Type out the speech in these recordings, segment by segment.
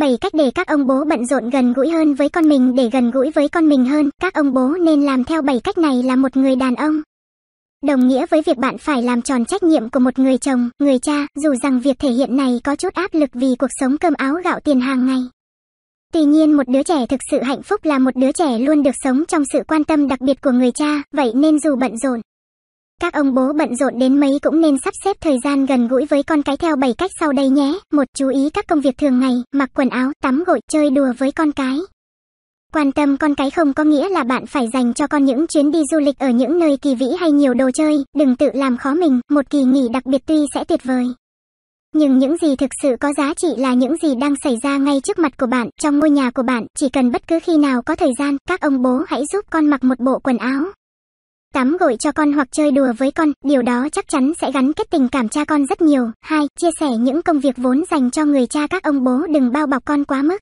bày cách để các ông bố bận rộn gần gũi hơn với con mình để gần gũi với con mình hơn. Các ông bố nên làm theo 7 cách này là một người đàn ông. Đồng nghĩa với việc bạn phải làm tròn trách nhiệm của một người chồng, người cha, dù rằng việc thể hiện này có chút áp lực vì cuộc sống cơm áo gạo tiền hàng ngày. Tuy nhiên một đứa trẻ thực sự hạnh phúc là một đứa trẻ luôn được sống trong sự quan tâm đặc biệt của người cha, vậy nên dù bận rộn, các ông bố bận rộn đến mấy cũng nên sắp xếp thời gian gần gũi với con cái theo 7 cách sau đây nhé. Một chú ý các công việc thường ngày, mặc quần áo, tắm gội, chơi đùa với con cái. Quan tâm con cái không có nghĩa là bạn phải dành cho con những chuyến đi du lịch ở những nơi kỳ vĩ hay nhiều đồ chơi, đừng tự làm khó mình, một kỳ nghỉ đặc biệt tuy sẽ tuyệt vời. Nhưng những gì thực sự có giá trị là những gì đang xảy ra ngay trước mặt của bạn, trong ngôi nhà của bạn, chỉ cần bất cứ khi nào có thời gian, các ông bố hãy giúp con mặc một bộ quần áo, tắm gội cho con hoặc chơi đùa với con, điều đó chắc chắn sẽ gắn kết tình cảm cha con rất nhiều. 2. Chia sẻ những công việc vốn dành cho người cha các ông bố đừng bao bọc con quá mức.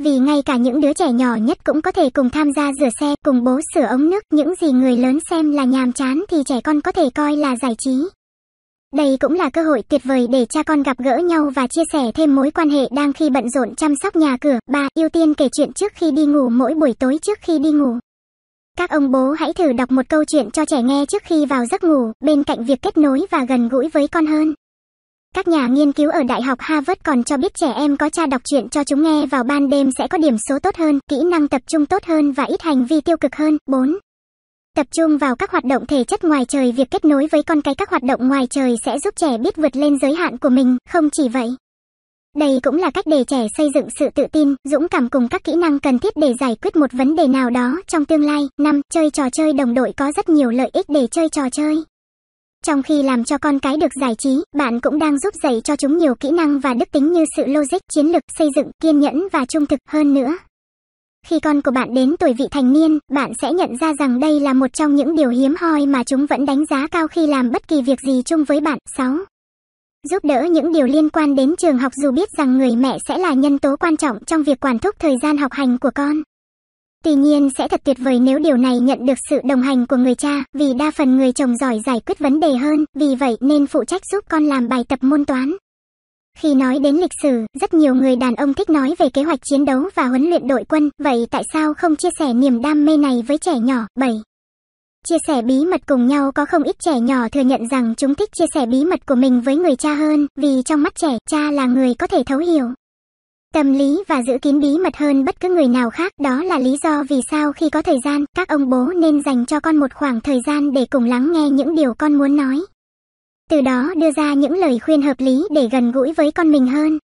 Vì ngay cả những đứa trẻ nhỏ nhất cũng có thể cùng tham gia rửa xe, cùng bố sửa ống nước, những gì người lớn xem là nhàm chán thì trẻ con có thể coi là giải trí. Đây cũng là cơ hội tuyệt vời để cha con gặp gỡ nhau và chia sẻ thêm mối quan hệ đang khi bận rộn chăm sóc nhà cửa. 3. Ưu tiên kể chuyện trước khi đi ngủ mỗi buổi tối trước khi đi ngủ. Các ông bố hãy thử đọc một câu chuyện cho trẻ nghe trước khi vào giấc ngủ, bên cạnh việc kết nối và gần gũi với con hơn. Các nhà nghiên cứu ở Đại học Harvard còn cho biết trẻ em có cha đọc chuyện cho chúng nghe vào ban đêm sẽ có điểm số tốt hơn, kỹ năng tập trung tốt hơn và ít hành vi tiêu cực hơn. 4. Tập trung vào các hoạt động thể chất ngoài trời Việc kết nối với con cái các hoạt động ngoài trời sẽ giúp trẻ biết vượt lên giới hạn của mình, không chỉ vậy. Đây cũng là cách để trẻ xây dựng sự tự tin, dũng cảm cùng các kỹ năng cần thiết để giải quyết một vấn đề nào đó trong tương lai. 5. Chơi trò chơi đồng đội có rất nhiều lợi ích để chơi trò chơi. Trong khi làm cho con cái được giải trí, bạn cũng đang giúp dạy cho chúng nhiều kỹ năng và đức tính như sự logic, chiến lược, xây dựng, kiên nhẫn và trung thực hơn nữa. Khi con của bạn đến tuổi vị thành niên, bạn sẽ nhận ra rằng đây là một trong những điều hiếm hoi mà chúng vẫn đánh giá cao khi làm bất kỳ việc gì chung với bạn. 6 giúp đỡ những điều liên quan đến trường học dù biết rằng người mẹ sẽ là nhân tố quan trọng trong việc quản thúc thời gian học hành của con. Tuy nhiên sẽ thật tuyệt vời nếu điều này nhận được sự đồng hành của người cha, vì đa phần người chồng giỏi giải quyết vấn đề hơn, vì vậy nên phụ trách giúp con làm bài tập môn toán. Khi nói đến lịch sử, rất nhiều người đàn ông thích nói về kế hoạch chiến đấu và huấn luyện đội quân, vậy tại sao không chia sẻ niềm đam mê này với trẻ nhỏ? 7. Chia sẻ bí mật cùng nhau có không ít trẻ nhỏ thừa nhận rằng chúng thích chia sẻ bí mật của mình với người cha hơn, vì trong mắt trẻ, cha là người có thể thấu hiểu. Tâm lý và giữ kín bí mật hơn bất cứ người nào khác đó là lý do vì sao khi có thời gian, các ông bố nên dành cho con một khoảng thời gian để cùng lắng nghe những điều con muốn nói. Từ đó đưa ra những lời khuyên hợp lý để gần gũi với con mình hơn.